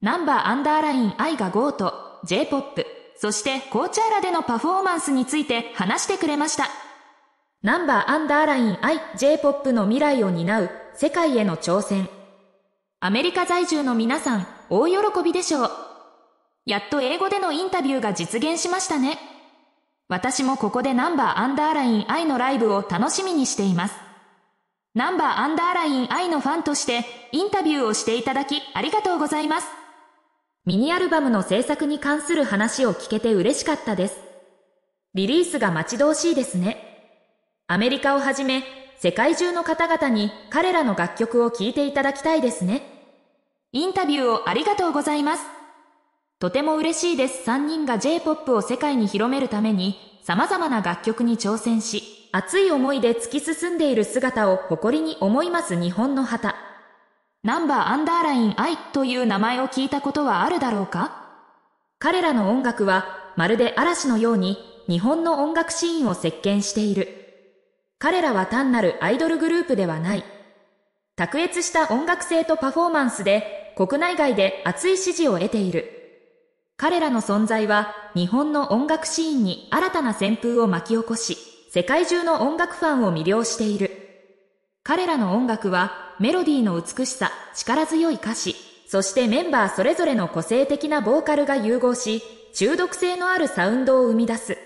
ナンバーアンダーライン愛がゴート、J-POP、そしてコーチャーラでのパフォーマンスについて話してくれました。ナンバーアンダーライン愛 J-POP の未来を担う世界への挑戦。アメリカ在住の皆さん、大喜びでしょう。やっと英語でのインタビューが実現しましたね。私もここでナンバーアンダーライン愛のライブを楽しみにしています。ナンバーアンダーライン愛のファンとしてインタビューをしていただきありがとうございます。ミニアルバムの制作に関する話を聞けて嬉しかったです。リリースが待ち遠しいですね。アメリカをはじめ、世界中の方々に彼らの楽曲を聴いていただきたいですね。インタビューをありがとうございます。とても嬉しいです。3人が J-POP を世界に広めるために様々な楽曲に挑戦し、熱い思いで突き進んでいる姿を誇りに思います日本の旗。ナンバーアンダーライン I という名前を聞いたことはあるだろうか彼らの音楽はまるで嵐のように日本の音楽シーンを席巻している。彼らは単なるアイドルグループではない。卓越した音楽性とパフォーマンスで国内外で熱い支持を得ている。彼らの存在は日本の音楽シーンに新たな旋風を巻き起こし、世界中の音楽ファンを魅了している。彼らの音楽はメロディーの美しさ、力強い歌詞、そしてメンバーそれぞれの個性的なボーカルが融合し、中毒性のあるサウンドを生み出す。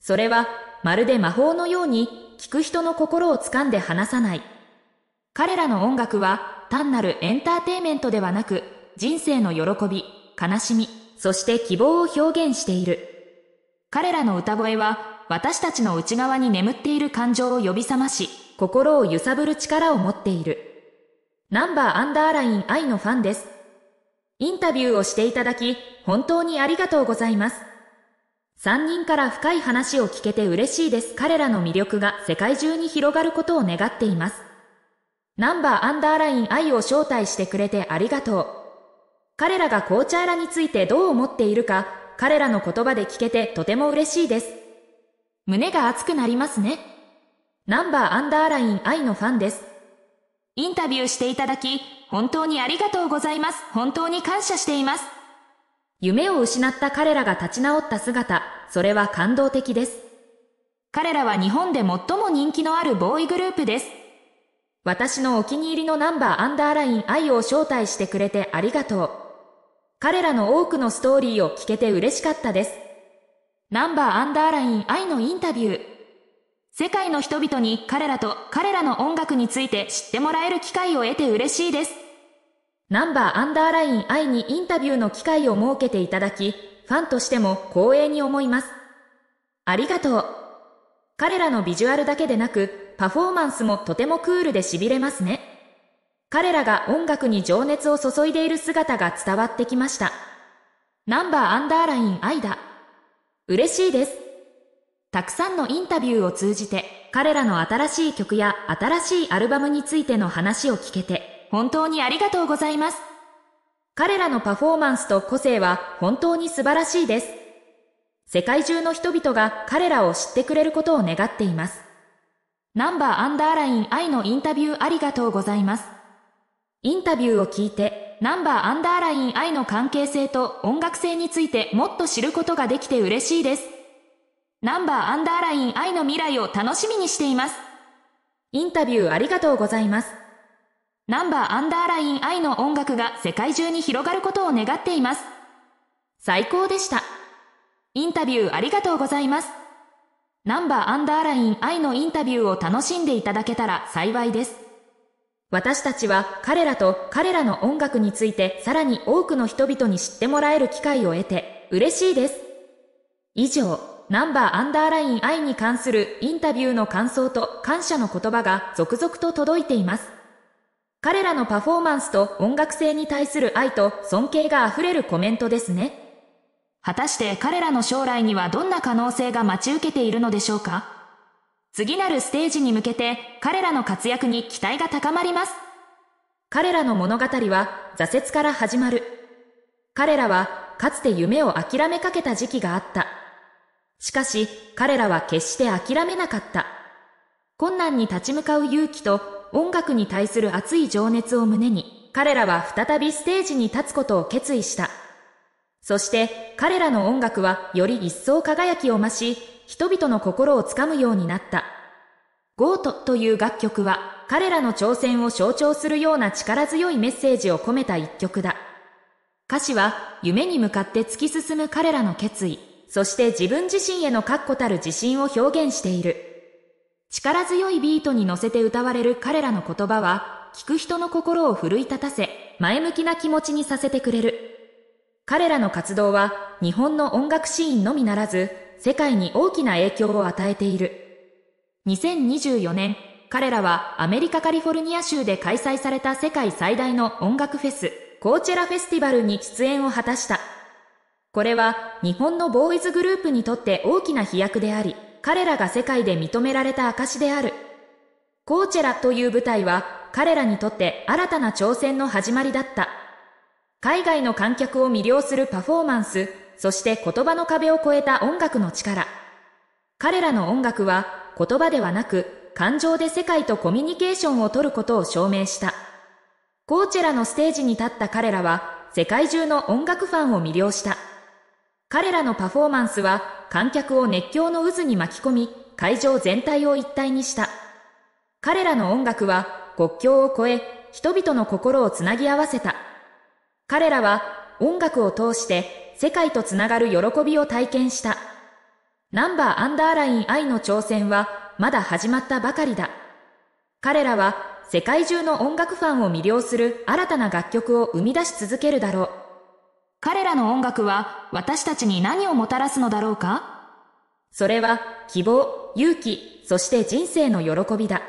それはまるで魔法のように聴く人の心を掴んで離さない。彼らの音楽は単なるエンターテイメントではなく、人生の喜び、悲しみ、そして希望を表現している。彼らの歌声は私たちの内側に眠っている感情を呼び覚まし、心を揺さぶる力を持っている。ナンバーアンダーライン愛のファンです。インタビューをしていただき、本当にありがとうございます。3人から深い話を聞けて嬉しいです。彼らの魅力が世界中に広がることを願っています。ナンバーアンダーライン愛を招待してくれてありがとう。彼らが紅茶屋についてどう思っているか、彼らの言葉で聞けてとても嬉しいです。胸が熱くなりますね。ナンバーアンダーライン I のファンです。インタビューしていただき、本当にありがとうございます。本当に感謝しています。夢を失った彼らが立ち直った姿、それは感動的です。彼らは日本で最も人気のあるボーイグループです。私のお気に入りのナンバーアンダーライン I を招待してくれてありがとう。彼らの多くのストーリーを聞けて嬉しかったです。ナンバーアンダーライン I のインタビュー。世界の人々に彼らと彼らの音楽について知ってもらえる機会を得て嬉しいです。ナンバーアンダーライン愛にインタビューの機会を設けていただき、ファンとしても光栄に思います。ありがとう。彼らのビジュアルだけでなく、パフォーマンスもとてもクールで痺れますね。彼らが音楽に情熱を注いでいる姿が伝わってきました。ナンバーアンダーライン愛だ。嬉しいです。たくさんのインタビューを通じて彼らの新しい曲や新しいアルバムについての話を聞けて本当にありがとうございます。彼らのパフォーマンスと個性は本当に素晴らしいです。世界中の人々が彼らを知ってくれることを願っています。ナンバーアンダーライン愛のインタビューありがとうございます。インタビューを聞いて、ナンバーアンダーライン愛の関係性と音楽性についてもっと知ることができて嬉しいです。ナンバーアンダーライン愛の未来を楽しみにしています。インタビューありがとうございます。ナンバーアンダーライン愛の音楽が世界中に広がることを願っています。最高でした。インタビューありがとうございます。ナンバーアンダーライン愛のインタビューを楽しんでいただけたら幸いです。私たちは彼らと彼らの音楽についてさらに多くの人々に知ってもらえる機会を得て嬉しいです。以上。ナンバーアンダーライン愛に関するインタビューの感想と感謝の言葉が続々と届いています。彼らのパフォーマンスと音楽性に対する愛と尊敬が溢れるコメントですね。果たして彼らの将来にはどんな可能性が待ち受けているのでしょうか次なるステージに向けて彼らの活躍に期待が高まります。彼らの物語は挫折から始まる。彼らはかつて夢を諦めかけた時期があった。しかし、彼らは決して諦めなかった。困難に立ち向かう勇気と音楽に対する熱い情熱を胸に、彼らは再びステージに立つことを決意した。そして、彼らの音楽はより一層輝きを増し、人々の心をつかむようになった。ゴートという楽曲は、彼らの挑戦を象徴するような力強いメッセージを込めた一曲だ。歌詞は、夢に向かって突き進む彼らの決意。そして自分自身への確固たる自信を表現している。力強いビートに乗せて歌われる彼らの言葉は、聞く人の心を奮い立たせ、前向きな気持ちにさせてくれる。彼らの活動は、日本の音楽シーンのみならず、世界に大きな影響を与えている。2024年、彼らはアメリカカリフォルニア州で開催された世界最大の音楽フェス、コーチェラフェスティバルに出演を果たした。これは日本のボーイズグループにとって大きな飛躍であり、彼らが世界で認められた証である。コーチェラという舞台は彼らにとって新たな挑戦の始まりだった。海外の観客を魅了するパフォーマンス、そして言葉の壁を越えた音楽の力。彼らの音楽は言葉ではなく感情で世界とコミュニケーションをとることを証明した。コーチェラのステージに立った彼らは世界中の音楽ファンを魅了した。彼らのパフォーマンスは観客を熱狂の渦に巻き込み、会場全体を一体にした。彼らの音楽は国境を越え、人々の心をつなぎ合わせた。彼らは音楽を通して世界とつながる喜びを体験した。ナンバーアンダーライン愛の挑戦はまだ始まったばかりだ。彼らは世界中の音楽ファンを魅了する新たな楽曲を生み出し続けるだろう。彼らの音楽は私たちに何をもたらすのだろうかそれは希望、勇気、そして人生の喜びだ。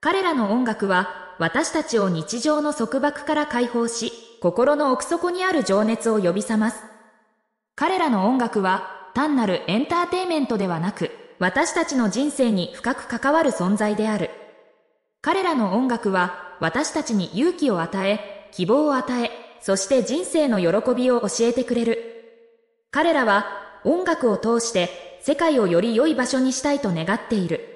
彼らの音楽は私たちを日常の束縛から解放し、心の奥底にある情熱を呼び覚ます。彼らの音楽は単なるエンターテイメントではなく、私たちの人生に深く関わる存在である。彼らの音楽は私たちに勇気を与え、希望を与え、そして人生の喜びを教えてくれる。彼らは音楽を通して世界をより良い場所にしたいと願っている。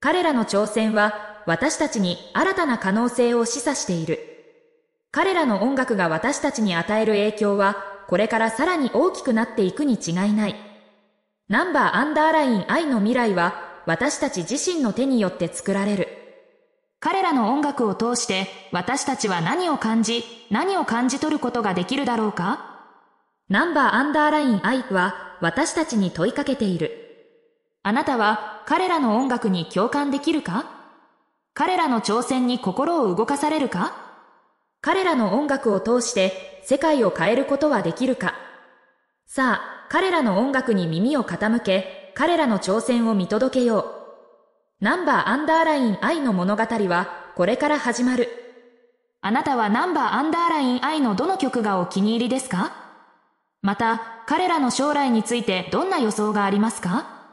彼らの挑戦は私たちに新たな可能性を示唆している。彼らの音楽が私たちに与える影響はこれからさらに大きくなっていくに違いない。ナンバーアンダーライン愛の未来は私たち自身の手によって作られる。の音楽を通して私たちは何を感じ、何を感じ取ることができるだろうかナンバーアンダーラインアイクは私たちに問いかけている。あなたは彼らの音楽に共感できるか彼らの挑戦に心を動かされるか彼らの音楽を通して世界を変えることはできるかさあ、彼らの音楽に耳を傾け、彼らの挑戦を見届けよう。ナンバーアンダーライン愛の物語は、これから始まる。あなたはナンバーアンダーライン I のどの曲がお気に入りですかまた、彼らの将来についてどんな予想がありますか